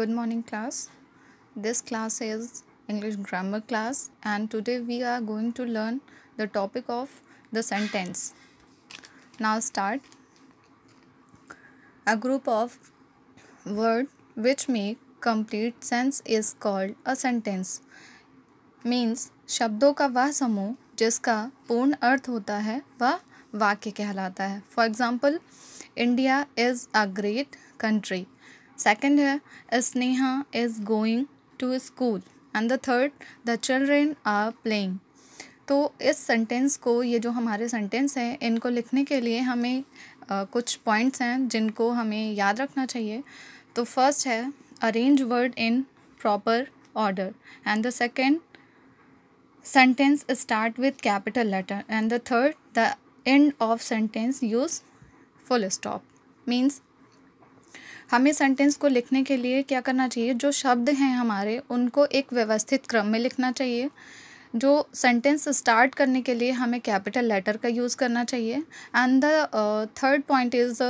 good morning class this class is english grammar class and today we are going to learn the topic of the sentence now start a group of word which make complete sense is called a sentence means शब्दों का वह समूह जिसका पूर्ण अर्थ होता है वह वाक्य कहलाता है for example India is a great country second है Sneha is going to school and the third the children are playing तो इस सेंटेंस को ये जो हमारे सेंटेंस हैं इनको लिखने के लिए हमें आ, कुछ पॉइंट्स हैं जिनको हमें याद रखना चाहिए तो फर्स्ट है arrange word in proper order and the second sentence start with capital letter and the third the end of sentence use full stop means हमें सेंटेंस को लिखने के लिए क्या करना चाहिए जो शब्द हैं हमारे उनको एक व्यवस्थित क्रम में लिखना चाहिए जो सेंटेंस स्टार्ट करने के लिए हमें कैपिटल लेटर का यूज़ करना चाहिए and the third point is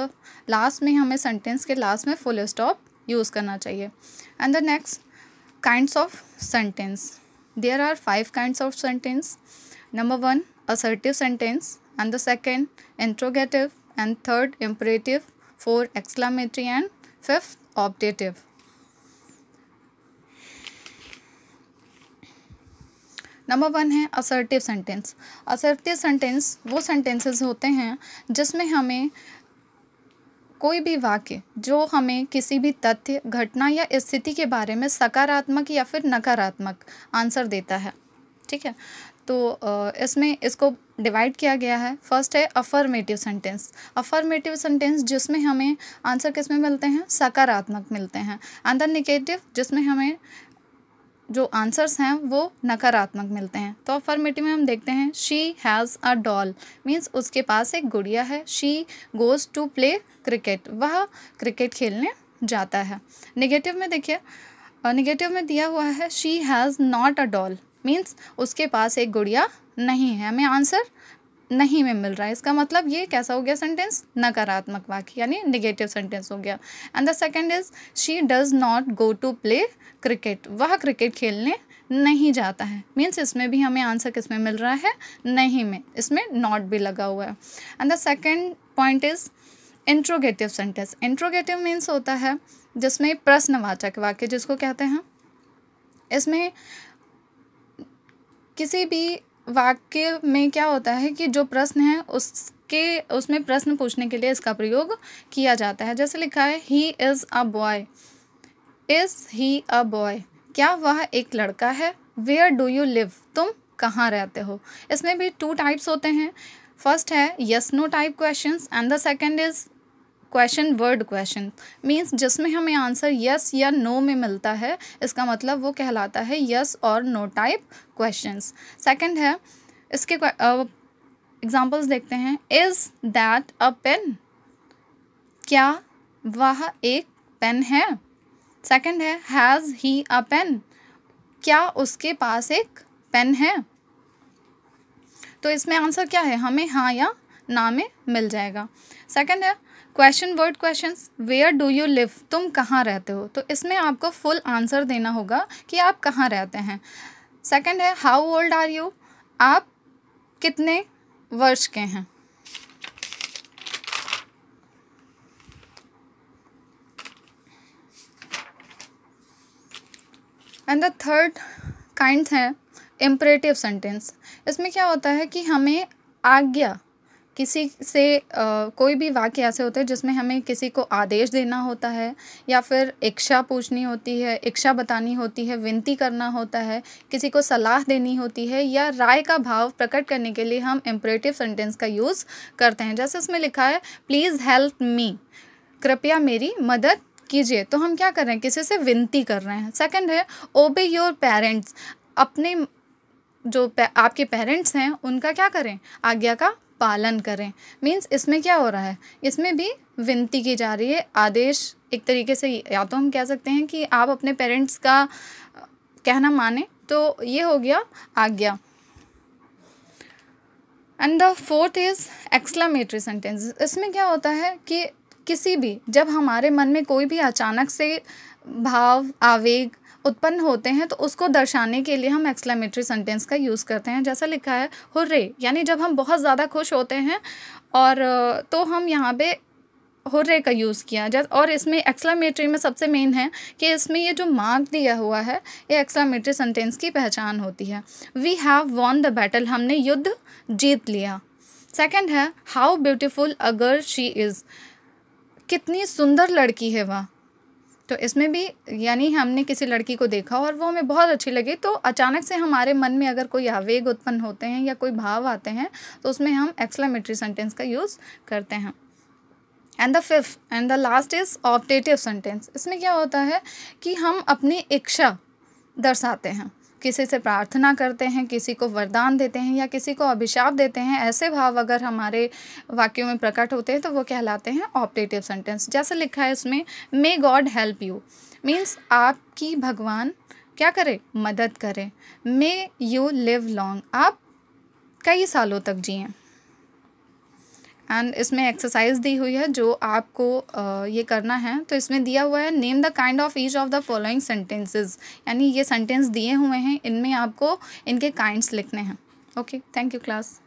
last में हमें सेंटेंस के लास्ट में फुल स्टॉप यूज़ करना चाहिए and the next kinds of sentence there are five kinds of sentence number one assertive sentence and the second interrogative and third imperative four exclamatory and Fifth, optative. Number one है assertive sentence assertive sentence वो sentences होते हैं जिसमें हमें कोई भी वाक्य जो हमें किसी भी तथ्य घटना या स्थिति के बारे में सकारात्मक या फिर नकारात्मक आंसर देता है ठीक है तो इसमें इसको डिवाइड किया गया है फर्स्ट है अफर्मेटिव सेंटेंस अफर्मेटिव सेंटेंस जिसमें हमें आंसर किस में मिलते हैं सकारात्मक मिलते हैं एंड द निगेटिव जिसमें हमें जो आंसर्स हैं वो नकारात्मक मिलते हैं तो अफर्मेटिव में हम देखते हैं she has a doll means उसके पास एक गुड़िया है she goes to play cricket वह क्रिकेट खेलने जाता है नेगेटिव में देखिए नेगेटिव में दिया हुआ है she has not a doll means उसके पास एक गुड़िया नहीं है हमें आंसर नहीं में मिल रहा है इसका मतलब ये कैसा हो गया सेंटेंस नकारात्मक वाक्य यानी निगेटिव सेंटेंस हो गया and the second is she does not go to play cricket वह क्रिकेट खेलने नहीं जाता है मीन्स इसमें भी हमें आंसर किस में मिल रहा है नहीं में इसमें नॉट भी लगा हुआ है and the second point is interrogative sentence interrogative means होता है जिसमें प्रश्नवाचक वाक्य जिसको कहते हैं इसमें किसी भी वाक्य में क्या होता है कि जो प्रश्न है उसके उसमें प्रश्न पूछने के लिए इसका प्रयोग किया जाता है जैसे लिखा है he is a boy is he a boy क्या वह एक लड़का है वेयर डू यू लिव तुम कहाँ रहते हो इसमें भी टू टाइप्स होते हैं फर्स्ट है yes no type question and the second is question word question means जिसमें हमें आंसर यस या नो में मिलता है इसका मतलब वो कहलाता है यस और नो टाइप क्वेश्चन सेकेंड है इसके एग्जाम्पल्स uh, देखते हैं इज़ दैट अ पेन क्या वह एक पेन है सेकंड है हैज़ ही अ पेन क्या उसके पास एक पेन है तो इसमें आंसर क्या है हमें हाँ या ना में मिल जाएगा सेकंड है question word question where do you live तुम कहाँ रहते हो तो इसमें आपको फुल आंसर देना होगा कि आप कहाँ रहते हैं सेकेंड है हाउ ओल्ड आर यू आप कितने वर्ष के हैं एंड द थर्ड काइंड है इम्परेटिव सेंटेंस इसमें क्या होता है कि हमें आज्ञा किसी से आ, कोई भी वाक्य ऐसे होते हैं जिसमें हमें किसी को आदेश देना होता है या फिर इच्छा पूछनी होती है इच्छा बतानी होती है विनती करना होता है किसी को सलाह देनी होती है या राय का भाव प्रकट करने के लिए हम इम्परेटिव सेंटेंस का यूज़ करते हैं जैसे इसमें लिखा है प्लीज़ हेल्प मी कृपया मेरी मदद कीजिए तो हम क्या कर रहे हैं किसी से विनती कर रहे हैं सेकंड है ओबे योर पेरेंट्स अपने जो पे, आपके पेरेंट्स हैं उनका क्या करें आज्ञा का पालन करें मीन्स इसमें क्या हो रहा है इसमें भी विनती की जा रही है आदेश एक तरीके से या तो हम कह सकते हैं कि आप अपने पेरेंट्स का कहना माने तो ये हो गया आज्ञा and the fourth is exclamatory sentence इसमें क्या होता है कि किसी भी जब हमारे मन में कोई भी अचानक से भाव आवेग उत्पन्न होते हैं तो उसको दर्शाने के लिए हम एक्सक्लेमेटरी सेंटेंस का यूज़ करते हैं जैसा लिखा है हुर्रे यानी जब हम बहुत ज़्यादा खुश होते हैं और तो हम यहाँ पे हुर्रे का यूज़ किया जैसे और इसमें एक्सलामेट्री में सबसे मेन है कि इसमें ये जो मार्क दिया हुआ है ये एक्सलामेट्री सेंटेंस की पहचान होती है we have won the battle हमने युद्ध जीत लिया सेकेंड है हाउ ब्यूटिफुल अगर शी इज़ कितनी सुंदर लड़की है वह तो इसमें भी यानी हमने किसी लड़की को देखा और वो हमें बहुत अच्छी लगी तो अचानक से हमारे मन में अगर कोई आवेग उत्पन्न होते हैं या कोई भाव आते हैं तो उसमें हम एक्सलामेटरी सेंटेंस का यूज़ करते हैं and the fifth and the last is optative sentence इसमें क्या होता है कि हम अपनी इच्छा दर्शाते हैं किसी से प्रार्थना करते हैं किसी को वरदान देते हैं या किसी को अभिशाप देते हैं ऐसे भाव अगर हमारे वाक्यों में प्रकट होते हैं तो वो कहलाते हैं ऑपरेटिव सेंटेंस जैसे लिखा है इसमें may God help you means आपकी भगवान क्या करें मदद करें मे यू लिव लॉन्ग आप कई सालों तक जिएं एंड इसमें एक्सरसाइज दी हुई है जो आपको ये करना है तो इसमें दिया हुआ है name the kind of each of the following sentences यानी ये सेंटेंस दिए हुए हैं इनमें आपको इनके काइंड्स लिखने हैं ओके थैंक यू क्लास